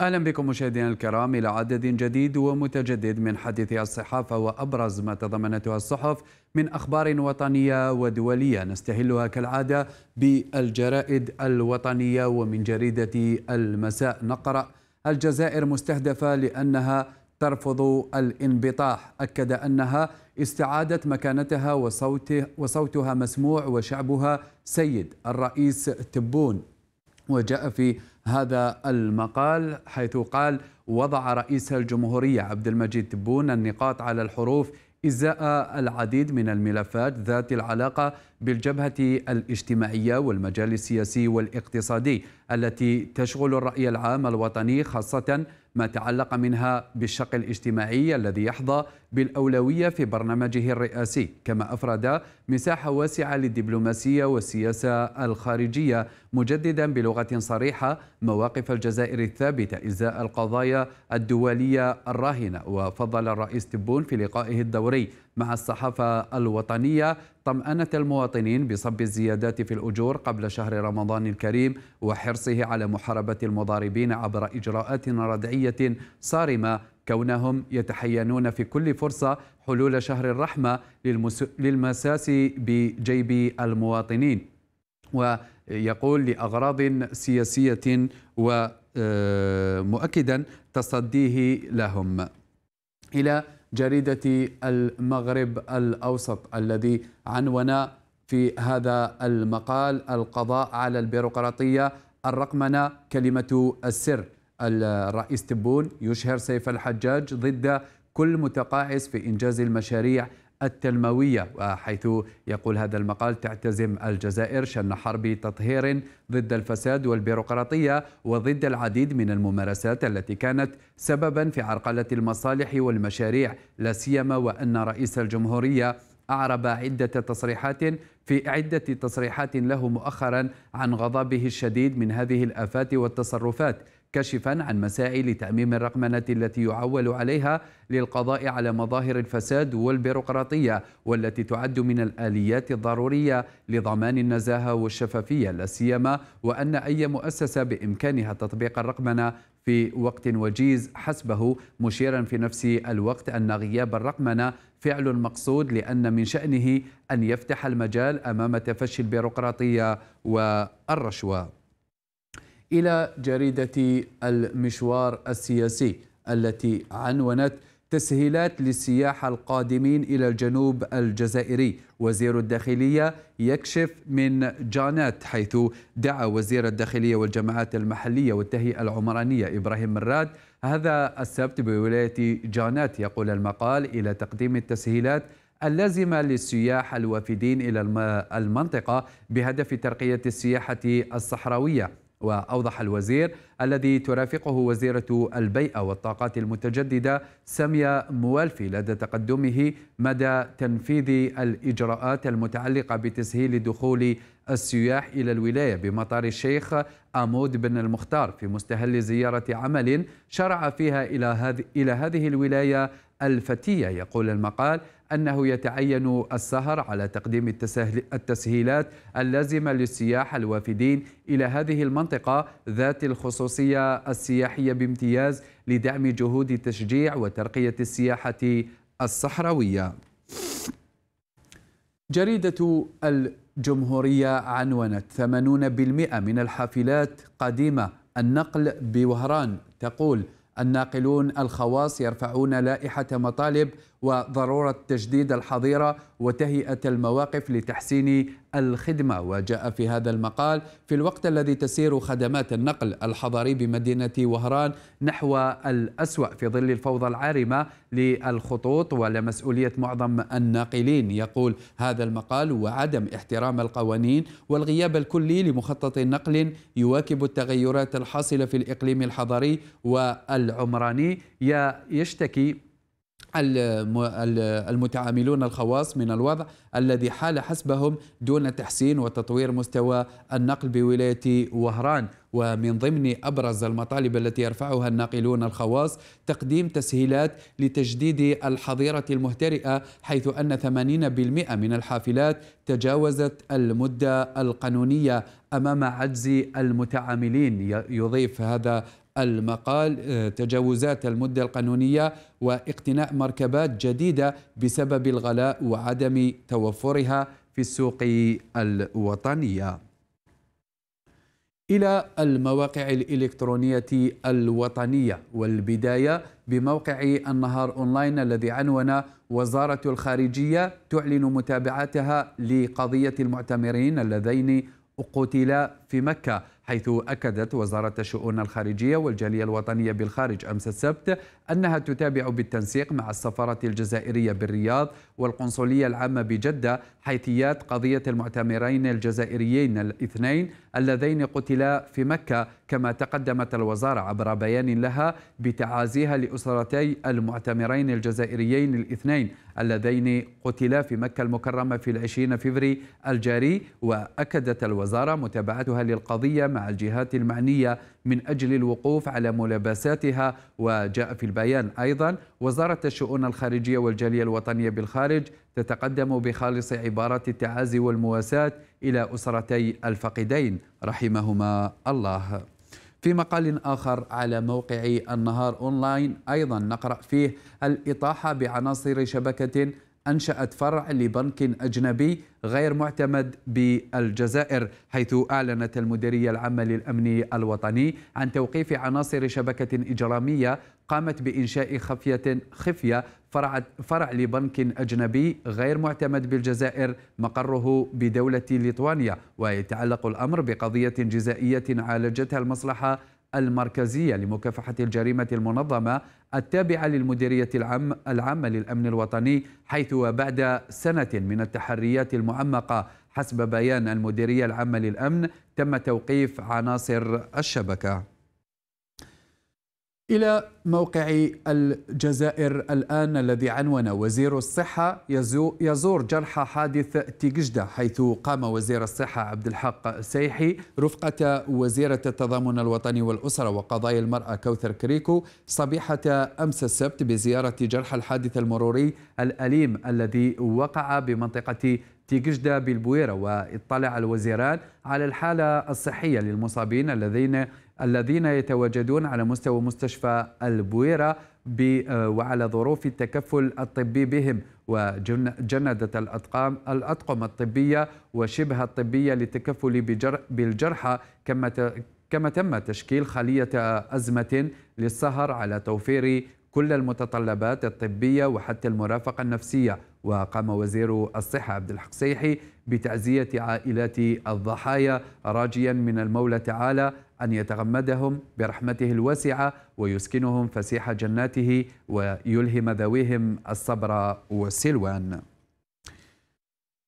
اهلا بكم مشاهدينا الكرام الى عدد جديد ومتجدد من حديث الصحافه وابرز ما تضمنته الصحف من اخبار وطنيه ودوليه نستهلها كالعاده بالجرائد الوطنيه ومن جريده المساء نقرا الجزائر مستهدفه لانها ترفض الانبطاح اكد انها استعادت مكانتها وصوته وصوتها مسموع وشعبها سيد الرئيس تبون وجاء في هذا المقال حيث قال وضع رئيس الجمهورية عبد المجيد تبون النقاط على الحروف إزاء العديد من الملفات ذات العلاقة بالجبهة الاجتماعية والمجال السياسي والاقتصادي التي تشغل الرأي العام الوطني خاصة ما تعلق منها بالشق الاجتماعي الذي يحظى بالأولوية في برنامجه الرئاسي كما أفرد مساحة واسعة للدبلوماسية والسياسة الخارجية مجددا بلغة صريحة مواقف الجزائر الثابتة إزاء القضايا الدولية الراهنة وفضل الرئيس تبون في لقائه الدوري مع الصحافة الوطنية طمأنة المواطنين بصب الزيادات في الأجور قبل شهر رمضان الكريم وحرصه على محاربة المضاربين عبر إجراءات ردعية صارمة كونهم يتحينون في كل فرصة حلول شهر الرحمة للمساس بجيب المواطنين ويقول لأغراض سياسية ومؤكدا آه، تصديه لهم إلى جريدة المغرب الأوسط الذي عنون في هذا المقال القضاء على البيروقراطية الرقمنة كلمة السر الرئيس تبون يشهر سيف الحجاج ضد كل متقاعس في إنجاز المشاريع التنموية وحيث يقول هذا المقال تعتزم الجزائر شن حرب تطهير ضد الفساد والبيروقراطية وضد العديد من الممارسات التي كانت سببا في عرقلة المصالح والمشاريع لا سيما وأن رئيس الجمهورية أعرب عدة تصريحات في عدة تصريحات له مؤخرا عن غضبه الشديد من هذه الآفات والتصرفات كشفا عن مسائل لتعميم الرقمنة التي يعول عليها للقضاء على مظاهر الفساد والبيروقراطية والتي تعد من الآليات الضرورية لضمان النزاهة والشفافية لا سيما وأن أي مؤسسة بإمكانها تطبيق الرقمنة في وقت وجيز حسبه مشيرا في نفس الوقت أن غياب الرقمنة فعل مقصود لأن من شأنه أن يفتح المجال أمام تفشي البيروقراطية والرشوة إلى جريدة المشوار السياسي التي عنونت تسهيلات للسياح القادمين إلى الجنوب الجزائري وزير الداخلية يكشف من جانات حيث دعا وزير الداخلية والجماعات المحلية والتهيئة العمرانية إبراهيم مراد هذا السبت بولاية جانات يقول المقال إلى تقديم التسهيلات اللازمة للسياح الوافدين إلى المنطقة بهدف ترقية السياحة الصحراوية وأوضح الوزير الذي ترافقه وزيرة البيئة والطاقات المتجددة سمية موالفي لدى تقدمه مدى تنفيذ الإجراءات المتعلقة بتسهيل دخول السياح إلى الولاية بمطار الشيخ أمود بن المختار في مستهل زيارة عمل شرع فيها إلى هذه الولاية الفتية يقول المقال أنه يتعين السهر على تقديم التسهيلات اللازمة للسياح الوافدين إلى هذه المنطقة ذات الخصوصية السياحية بامتياز لدعم جهود تشجيع وترقية السياحة الصحراوية جريدة الجمهورية عنونت 80% من الحافلات قديمة النقل بوهران تقول الناقلون الخواص يرفعون لائحة مطالب وضرورة تجديد الحظيرة وتهيئة المواقف لتحسين الخدمة وجاء في هذا المقال في الوقت الذي تسير خدمات النقل الحضري بمدينة وهران نحو الأسوأ في ظل الفوضى العارمة للخطوط ولمسؤولية معظم الناقلين يقول هذا المقال وعدم احترام القوانين والغياب الكلي لمخطط نقل يواكب التغيرات الحاصلة في الإقليم الحضري والعمراني يشتكي المتعاملون الخواص من الوضع الذي حال حسبهم دون تحسين وتطوير مستوى النقل بولايه وهران ومن ضمن ابرز المطالب التي يرفعها الناقلون الخواص تقديم تسهيلات لتجديد الحظيره المهترئه حيث ان 80% من الحافلات تجاوزت المده القانونيه امام عجز المتعاملين يضيف هذا المقال آه، تجاوزات المدة القانونية واقتناء مركبات جديدة بسبب الغلاء وعدم توفرها في السوق الوطنية إلى المواقع الإلكترونية الوطنية والبداية بموقع النهار أونلاين الذي عنون وزارة الخارجية تعلن متابعتها لقضية المعتمرين اللذين قتلا في مكة حيث أكدت وزارة الشؤون الخارجية والجالية الوطنية بالخارج أمس السبت أنها تتابع بالتنسيق مع السفارة الجزائرية بالرياض والقنصلية العامة بجدة حيثيات قضية المعتمرين الجزائريين الاثنين اللذين قتلا في مكة كما تقدمت الوزارة عبر بيان لها بتعازيها لأسرتي المعتمرين الجزائريين الاثنين اللذين قتلا في مكة المكرمة في العشرين فبري الجاري وأكدت الوزارة متابعتها للقضية مع الجهات المعنية من أجل الوقوف على ملابساتها وجاء في البيان أيضا وزارة الشؤون الخارجية والجالية الوطنية بالخارج تتقدم بخالص عبارة التعازي والمواساة إلى أسرتي الفقدين رحمهما الله في مقال آخر على موقع النهار أونلاين أيضا نقرأ فيه الإطاحة بعناصر شبكة أنشأت فرع لبنك أجنبي غير معتمد بالجزائر حيث أعلنت المديرية العامة للأمن الوطني عن توقيف عناصر شبكة إجرامية قامت بإنشاء خفية خفية فرع, فرع لبنك أجنبي غير معتمد بالجزائر مقره بدولة ليتوانيا ويتعلق الأمر بقضية جزائية عالجتها المصلحة المركزية لمكافحة الجريمة المنظمة التابعة للمديرية العام العامة للأمن الوطني حيث وبعد سنة من التحريات المعمقة حسب بيان المديرية العامة للأمن تم توقيف عناصر الشبكة إلى موقع الجزائر الآن الذي عنون وزير الصحة يزور جرحى حادث تيجدة حيث قام وزير الصحة عبد الحق سيحي رفقة وزيرة التضامن الوطني والأسرة وقضايا المرأة كوثر كريكو صبيحة أمس السبت بزيارة جرحى الحادث المروري الأليم الذي وقع بمنطقة تيجدة بالبويرة واطلع الوزيران على الحالة الصحية للمصابين الذين الذين يتواجدون على مستوى مستشفى البويرة وعلى ظروف التكفل الطبي بهم وجندت الأطقام الأطقم الطبية وشبه الطبية للتكفل بالجرحى كما كما تم تشكيل خلية أزمة للسهر على توفير كل المتطلبات الطبية وحتى المرافقة النفسية وقام وزير الصحة عبد الحق سيحي بتعزية عائلات الضحايا راجيا من المولى تعالى أن يتغمدهم برحمته الواسعة ويسكنهم فسيح جناته ويلهم ذويهم الصبر والسلوان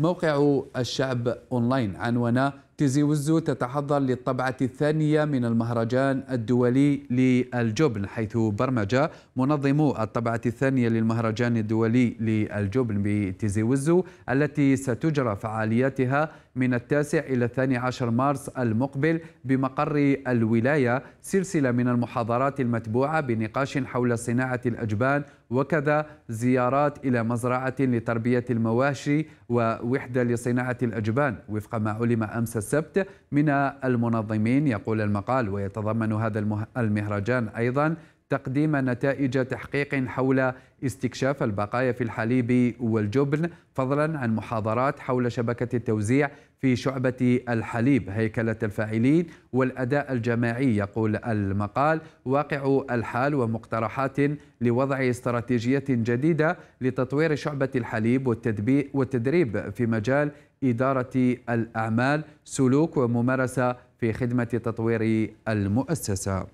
موقع الشعب أونلاين عنوان تيزي وزو تتحضر للطبعة الثانية من المهرجان الدولي للجبن حيث برمج منظمو الطبعة الثانية للمهرجان الدولي للجبن بتيزي وزو التي ستجرى فعالياتها من التاسع إلى الثاني عشر مارس المقبل بمقر الولاية سلسلة من المحاضرات المتبوعة بنقاش حول صناعة الأجبان وكذا زيارات إلى مزرعة لتربية المواشي ووحدة لصناعة الأجبان وفق ما علم أمس السبت من المنظمين يقول المقال ويتضمن هذا المهرجان أيضا تقديم نتائج تحقيق حول استكشاف البقايا في الحليب والجبن فضلا عن محاضرات حول شبكة التوزيع في شعبة الحليب هيكلة الفاعلين والأداء الجماعي يقول المقال واقع الحال ومقترحات لوضع استراتيجية جديدة لتطوير شعبة الحليب والتدريب في مجال إدارة الأعمال سلوك وممارسة في خدمة تطوير المؤسسة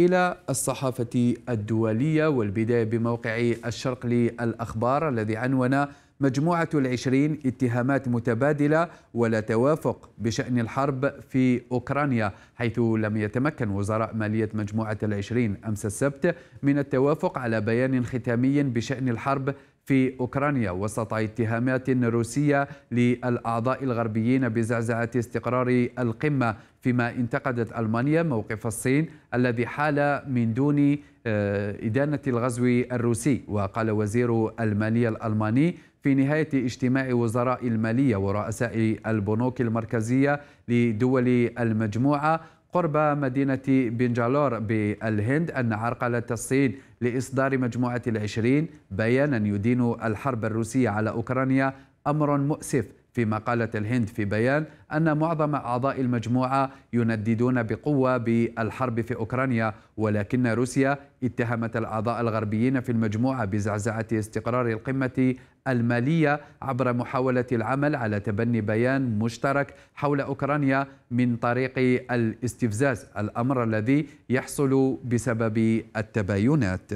إلى الصحافة الدولية والبداية بموقع الشرق للأخبار الذي عنون مجموعة العشرين اتهامات متبادلة ولا توافق بشأن الحرب في أوكرانيا حيث لم يتمكن وزراء مالية مجموعة العشرين أمس السبت من التوافق على بيان ختامي بشأن الحرب في أوكرانيا وسط اتهامات روسية للأعضاء الغربيين بزعزعة استقرار القمة فيما انتقدت ألمانيا موقف الصين الذي حال من دون آه، إدانة الغزو الروسي وقال وزير المالية الألماني في نهاية اجتماع وزراء المالية ورؤساء البنوك المركزية لدول المجموعة قرب مدينة بنجالور بالهند أن عرقلة الصين لإصدار مجموعة العشرين بيانا يدين الحرب الروسية على أوكرانيا أمر مؤسف فيما قالت الهند في بيان أن معظم أعضاء المجموعة ينددون بقوة بالحرب في أوكرانيا ولكن روسيا اتهمت الأعضاء الغربيين في المجموعة بزعزعة استقرار القمة المالية عبر محاولة العمل على تبني بيان مشترك حول أوكرانيا من طريق الاستفزاز الأمر الذي يحصل بسبب التباينات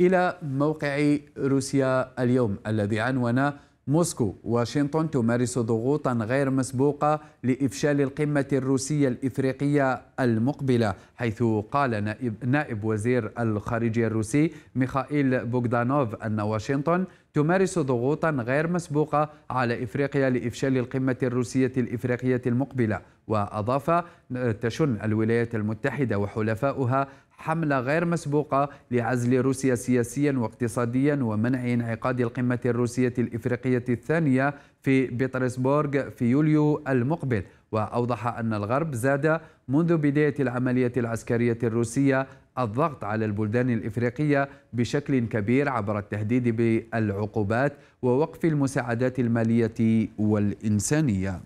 إلى موقع روسيا اليوم الذي عنون موسكو واشنطن تمارس ضغوطا غير مسبوقة لإفشال القمة الروسية الإفريقية المقبلة حيث قال نائب, نائب وزير الخارجية الروسي ميخائيل بوغدانوف أن واشنطن تمارس ضغوطا غير مسبوقة على إفريقيا لإفشال القمة الروسية الإفريقية المقبلة وأضاف تشن الولايات المتحدة وحلفاؤها حملة غير مسبوقة لعزل روسيا سياسيا واقتصاديا ومنع انعقاد القمة الروسية الإفريقية الثانية في بيترسبورغ في يوليو المقبل وأوضح أن الغرب زاد منذ بداية العملية العسكرية الروسية الضغط على البلدان الإفريقية بشكل كبير عبر التهديد بالعقوبات ووقف المساعدات المالية والإنسانية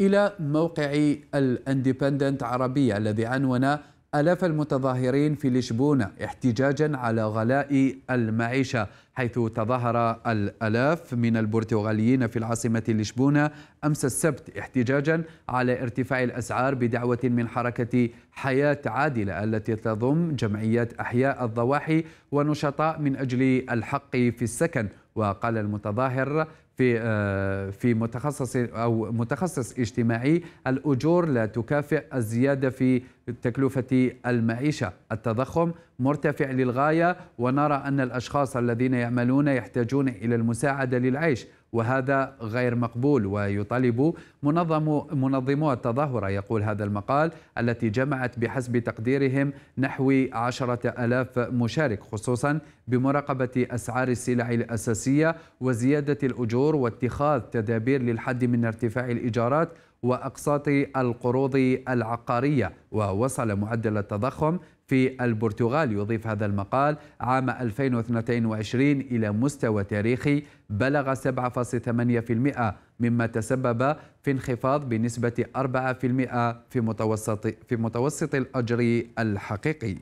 إلى موقع الأندبندنت عربية الذي عنون آلاف المتظاهرين في لشبونة احتجاجا على غلاء المعيشة حيث تظاهر الآلاف من البرتغاليين في العاصمة لشبونة أمس السبت احتجاجا على ارتفاع الأسعار بدعوة من حركة حياة عادلة التي تضم جمعيات أحياء الضواحي ونشطاء من أجل الحق في السكن وقال المتظاهر في آه، في متخصص او متخصص اجتماعي الاجور لا تكافئ الزياده في تكلفه المعيشه، التضخم مرتفع للغايه ونرى ان الاشخاص الذين يعملون يحتاجون الى المساعده للعيش وهذا غير مقبول ويطالب منظم منظمو التظاهرة يقول هذا المقال التي جمعت بحسب تقديرهم نحو عشرة ألاف مشارك خصوصا بمراقبة أسعار السلع الأساسية وزيادة الأجور واتخاذ تدابير للحد من ارتفاع الإيجارات وأقساط القروض العقارية ووصل معدل التضخم في البرتغال يضيف هذا المقال عام 2022 إلى مستوى تاريخي بلغ 7.8% مما تسبب في انخفاض بنسبة 4% في متوسط في متوسط الأجر الحقيقي.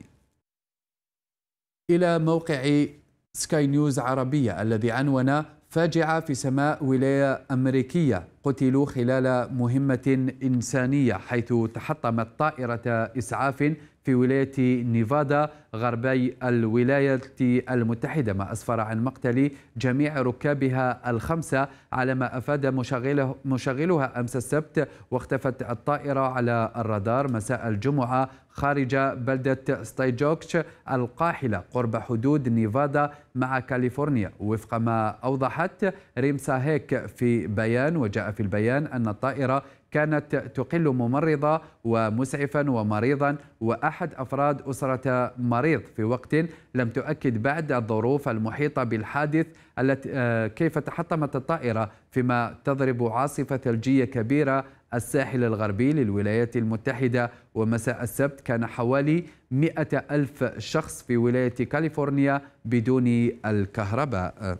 إلى موقع سكاي نيوز عربية الذي عنون فاجعة في سماء ولاية أمريكية قتلوا خلال مهمة إنسانية حيث تحطمت طائرة إسعاف في ولاية نيفادا غربي الولايات المتحدة ما أسفر عن مقتل جميع ركابها الخمسة على ما أفاد مشغله مشغلها أمس السبت واختفت الطائرة على الرادار مساء الجمعة خارج بلدة ستايجوكش القاحلة قرب حدود نيفادا مع كاليفورنيا وفق ما أوضحت ريمسا هيك في بيان وجاء في البيان أن الطائرة كانت تقل ممرضة ومسعفا ومريضا وأحد أفراد أسرة مريض في وقت لم تؤكد بعد الظروف المحيطة بالحادث التي آه، كيف تحطمت الطائرة فيما تضرب عاصفة ثلجية كبيرة الساحل الغربي للولايات المتحدة ومساء السبت كان حوالي مئة ألف شخص في ولاية كاليفورنيا بدون الكهرباء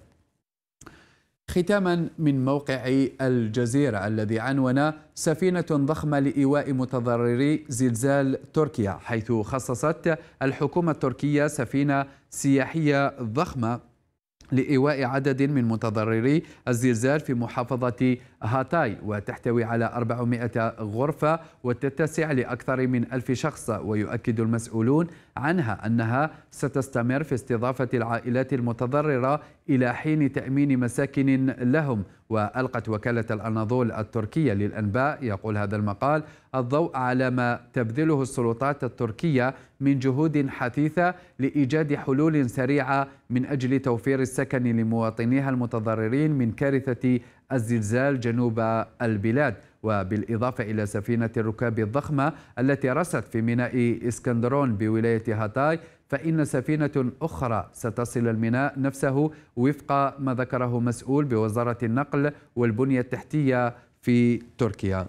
ختاما من موقع الجزيرة الذي عنون سفينة ضخمة لإيواء متضرري زلزال تركيا حيث خصصت الحكومة التركية سفينة سياحية ضخمة لإيواء عدد من متضرري الزلزال في محافظة هاتاي وتحتوي على 400 غرفة وتتسع لأكثر من ألف شخص ويؤكد المسؤولون عنها أنها ستستمر في استضافة العائلات المتضررة إلى حين تأمين مساكن لهم وألقت وكالة الأناضول التركية للأنباء يقول هذا المقال الضوء على ما تبذله السلطات التركية من جهود حثيثة لإيجاد حلول سريعة من أجل توفير السكن لمواطنيها المتضررين من كارثة الزلزال جنوب البلاد وبالإضافة إلى سفينة الركاب الضخمة التي رست في ميناء إسكندرون بولاية هاتاي فإن سفينة أخرى ستصل الميناء نفسه وفق ما ذكره مسؤول بوزارة النقل والبنية التحتية في تركيا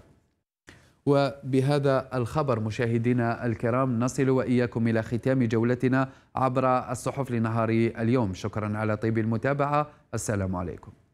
وبهذا الخبر مشاهدينا الكرام نصل وإياكم إلى ختام جولتنا عبر الصحف لنهار اليوم شكرا على طيب المتابعة السلام عليكم